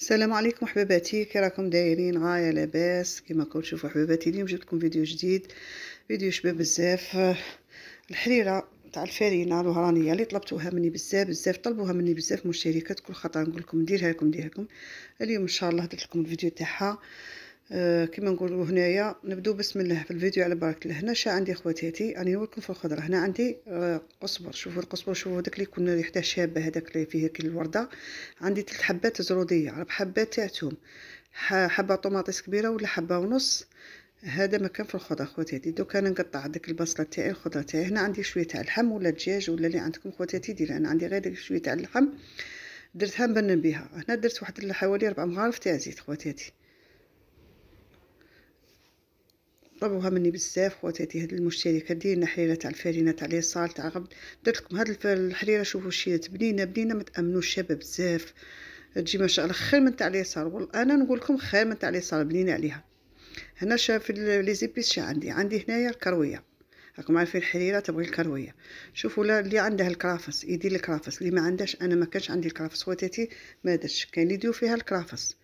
السلام عليكم حبيباتي كي راكم دايرين غايه لاباس كما راكم تشوفوا حبيباتي اليوم جبت لكم فيديو جديد فيديو شباب بزاف الحريره تاع الفارينه الوهرانيه اللي طلبتوها مني بزاف بزاف طلبوها مني بزاف مشتركات كل خطا نقول لكم ديرها لكم ديرها لكم اليوم ان شاء الله درت لكم الفيديو تاعها آه، كما نقولوا هنايا نبدو بسم الله في الفيديو على بركه الله هنا شا عندي خواتاتي راني نوريكم في الخضره هنا عندي آه، قصبر شوفوا القصبر شوفوا داك اللي كنا ريحته شابه هذاك اللي فيه كل الورده عندي ثلاث حبات زروديه ربع حبات تاع ثوم حبه طوماطيس كبيره ولا حبه ونص هذا مكان في الخضره خواتاتي دوك انا نقطع ديك البصله تاعي الخضره تاعي هنا عندي شويه تاع اللحم ولا دجاج ولا اللي عندكم خواتاتي ديرها انا عندي غير شويه تاع اللحم درتها نبن بها هنا درت واحد حوالي ربع مغارف تاع زيت خواتاتي طلبوها مني بزاف خواتاتي هاد المشتركه ديالنا حريره تاع الفارينه تاع اليسار تاع غب درت لكم هاد الحريره شوفوا شيات بنينه بنينه ما تامنوش شابه بزاف تجي ما شاء الله خير من تاع اليسار والله انا نقول لكم خير من تاع اليسار بنينه عليها هنا شاف لي زيبيس شا عندي عندي هنايا الكرويه راكم عارفين الحريره تبغي الكرويه شوفوا لا اللي عندها الكرافس يدير الكرافس اللي ما عندهاش انا ما كانش عندي الكرافس خواتاتي ما درتش كان يديروا فيها الكرافس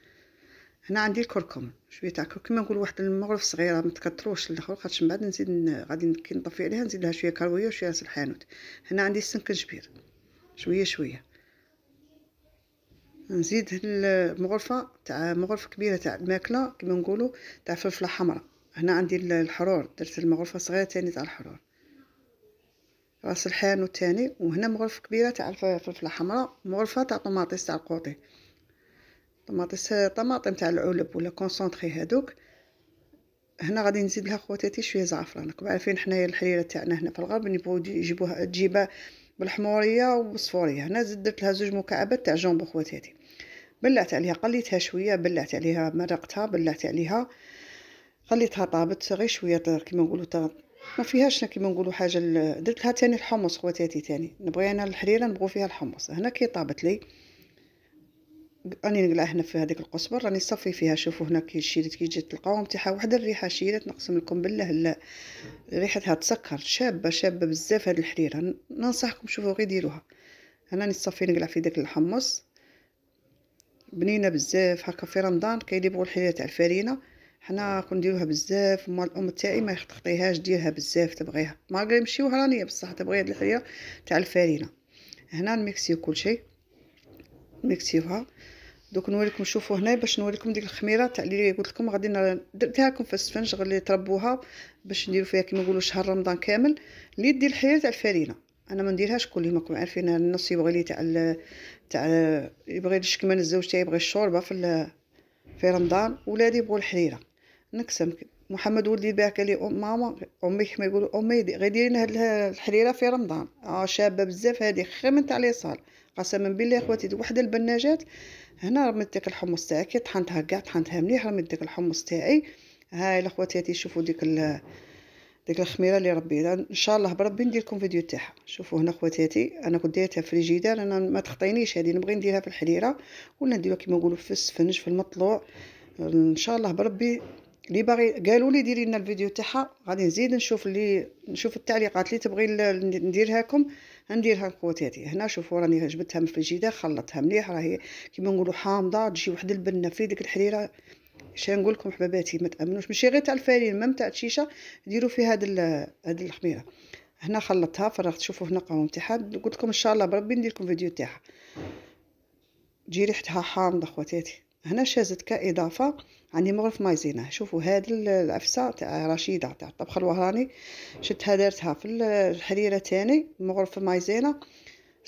هنا عندي الكركم شويه تاع كيما نقول واحد المغرف صغيره ما تكثروش الاخر خاطرش من بعد نزيد غادي كي نطفي عليها نزيد لها شويه كرويه وشويه راس الحانوت هنا عندي السنكنجبير شويه شويه نزيد المغرفه تاع مغرفه كبيره تاع الماكله كيما نقولوا تاع فلفله حمراء هنا عندي الحرور درت المغرفه صغيره تاني تاع الحرور راس الحانوت تاني وهنا مغرفه كبيره تاع الفلفله حمراء مغرفه تاع طوماطيس تاع القوطي طماطيس طماطم تاع العلب ولا كونسونطري هادوك هنا غادي نزيد لها خواتاتي شويه زعفران راكم عارفين حنايا الحليله تاعنا هنا في الغرب يجيبوها تجيبها بالحموريه وبالصفوريه هنا زدت لها زوج مكعبات تاع جونبو خواتاتي بلعت عليها قليتها شويه بلعت عليها مرقتها بلعت عليها خليتها طابت غير شويه كيما نقولوا ما فيهاش كيما نقولوا حاجه درت لها تاني الحمص خواتاتي تاني نبغي انا الحريره نبغوا فيها الحمص هنا كي طابت لي راني نقلع هنا في هذيك القصبر راني صفي فيها شوفوا هنا كي شيلت كي جات تلقاو تاعها واحدة الريحه شيلت نقسم لكم بالله لا ريحتها تسكر شابه شابه بزاف هذه الحريره ننصحكم شوفوا غير ديروها هنا راني صفي نقلع في داك الحمص بنينه بزاف هكا في رمضان كاين كيديبوا الحريره تاع الفرينه حنا كنديروها بزاف ما الام تاعي ما تقطيهاش ديرها بزاف تبغيها ما غير مشي وهرانيه بصح تبغي هاد الحريره تاع الفرينه هنا نميكسيو كل شيء نميكسيوها دوك نوريكم شوفوا هنا باش نوريكم ديك الخميره تاع اللي قلت لكم غادي درتها لكم في السفنج غادي تربوها باش نديروا فيها كما نقولوا شهر رمضان كامل اللي دير الحياه تاع الفرينه انا ما نديرهاش كل يوم راكم عارفين النص يبغي لي تاع ال... تاع يبغي الشكمان الزوج تاعي يبغي الشوربه في ال... في رمضان ولادي يبغوا الحريره نقسم محمد ولدي قال لي ماما امي كيما يقولوا امي لنا هاد الحريره في رمضان اه شابه بزاف هادي خمنت على صال قسما بالله اخواتي وحده البناجات هنا رميت ديك الحمص تاعي كي طحنتها كاع طحنتها مليح رميت ديك الحمص تاعي هاي الاخواتي هاتي شوفوا ديك ال... ديك الخميره اللي ربي ان شاء الله بربي ندير لكم فيديو تاعها شوفوا هنا خواتاتي انا كنت دايرتها في الجدار انا ما تخطينيش هذه نبغي نديرها في الحريره ولا نديرها كيما نقولوا في السفنج في المطلوع ان شاء الله بربي اللي باغي قالوا لي ديري لنا الفيديو تاعها غادي نزيد نشوف اللي نشوف التعليقات اللي تبغي نديرها لكم نديرها كوتاتي هنا شوفوا راني جبتها من الفريجيدير خلطتها مليح راهي كيما نقولوا حامضه تجي واحد البنه في ديك الحريره اش نقول لكم حباباتي ما تامنوش ماشي غير تاع الفارين مام تاع الشيشه ديروا في هاد هاد الخميره هنا خلطتها فرغت شوفوا هنا القوام تاعها قلت لكم ان شاء الله بربي ندير لكم فيديو تاعها تجي ريحتها حامضه خواتاتي هنا شازت كإضافة عندي مغرف مايزينا شوفوا هاد العفسه تاع رشيده تاع الطبخ الوهراني شدتها دارتها في الحريره تاني مغرف مايزينا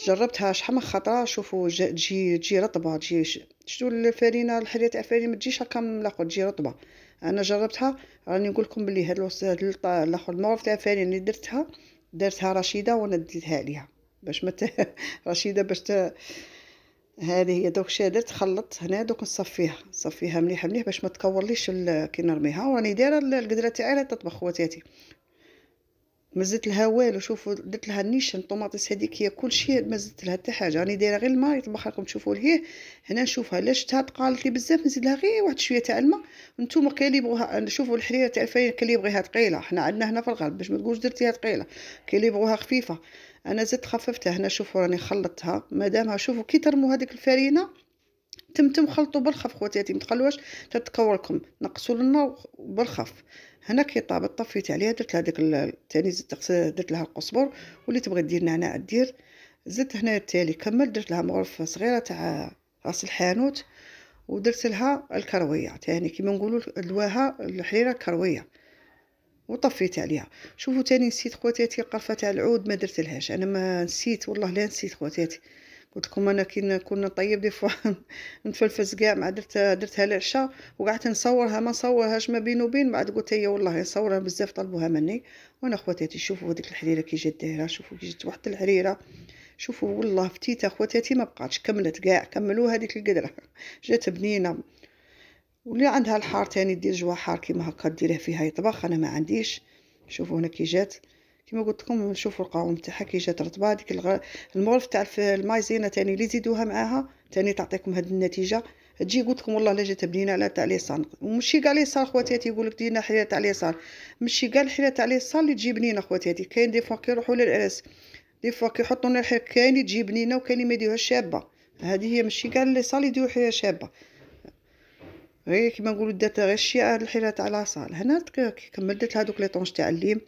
جربتها شحال من خطره شوفوا تجي تجي رطبه تجي شتو الفرينه الحريره تاع الفرينه ما تجيش هكا ملاقه تجي رطبه انا جربتها راني نقول لكم بلي هاد هاد الاخر المغرف تاع الفرينه اللي درتها درتها رشيده وانا ديتها عليها باش مت رشيده باش ت... هذه هي دوك شادرت تخلط هنا دوك نصفيها نصفيها مليح مليح باش ما تكورليش كي نرميها وراني دايره القدره تاعي تطبخ خواتاتي مزت لها والو شوفوا درت لها النيشان طوماطيس هذيك هي كل شيء مزت لها حتى حاجه راني دايره غير الماء يطبخ لكم تشوفوا لي هنا نشوفها لا شتها تقالت لي بزاف نزيد لها غير واحد شويه تاع الماء نتوما كاين اللي يبغوها شوفوا الحريره تاع الفاين كاين اللي يبغيها ثقيله حنا عندنا هنا في الغرب باش ما تقولش درتيها ثقيله كاين اللي يبغوها خفيفه انا زدت خففتها هنا شوفوا راني خلطتها مادامها شوفوا كي ترموا هذيك الفرينه تمتم خلطوا بالخف خواتاتي ما تخلوهاش تتكور لكم نقصوا لنا بالخف هنا كي طابت طفيت عليها درت لها ديك الثاني زدت درت لها القزبر واللي تبغي دير نعناع دير زدت هنا التالي كملت درت لها مغرفه صغيره تاع راس الحانوت ودرت لها الكرويه تاني كيما نقولوا دواها الحريره الكرويه وطفيت عليها شوفوا تاني نسيت خواتاتي القرفه تاع العود ما درتلهاش انا ما نسيت والله لا نسيت خواتاتي قلت لكم انا كي كنا نطيب دي فوا نتفلفز كاع مع درت درتها العشاء وقعدت نصورها ما نصورهاش ما بين وبين بعد قلت هي والله نصورها بزاف طلبوها مني وانا خواتاتي شوفوا هذيك الحريره كي جات دايره شوفوا كي جات واحد الحريره شوفوا والله فتيتها خواتاتي ما بقاتش كملت كاع كملوا هذيك القدره جات بنينه واللي عندها الحار تاني دير جوا حار كيما هكا ديريه فيها يطبخ انا ما عنديش شوفوا هنا كي جات كيما قلت لكم نشوفوا القوام تاعها كي جات رطبه هذيك الغ... المغرف تاع المايزينا تاني اللي زيدوها معاها تاني تعطيكم هاد النتيجه تجي قلت لكم والله لا جات بنينه على تاع اليسار ومشي كاع اليسار خواتاتي يقول لك دينا حيله تاع اليسار مشي قال الحيله تاع اليسار اللي تجي بنينه هذه كاين دي فوا كيروحوا للراس دي فوا كيحطوا لنا الحيل كاين تجي بنينه وكاين اللي ما يديوها شابه هذه هي مشي قال اليسار اللي يديروا حيله شابه غير إيه، كيما نقولوا دات غير الشيعه الحيله تاع لاصال هنا كملت هذوك لي طونش تاع الليم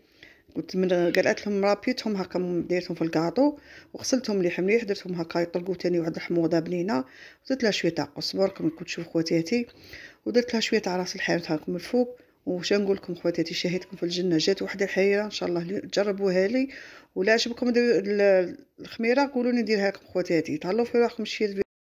قلت من قالت لهم رابيتهم هكا ديرتهم في الكاطو وغسلتهم مليح مليح درتهم هكا يطلقوا تاني واحد الحموضه بنينه درت لها شويه تاع قصبر كما كنت تشوف خواتاتي ودرت لها شويه تاع راس الحيره تاعكم من الفوق وش نقول لكم خواتاتي شهيتكم في الجنه جات واحده الحيره ان شاء الله جربوها لي ولا عجبكم الخميره قولوا لي نديرها لكم خواتاتي تهلاو في روحكم شي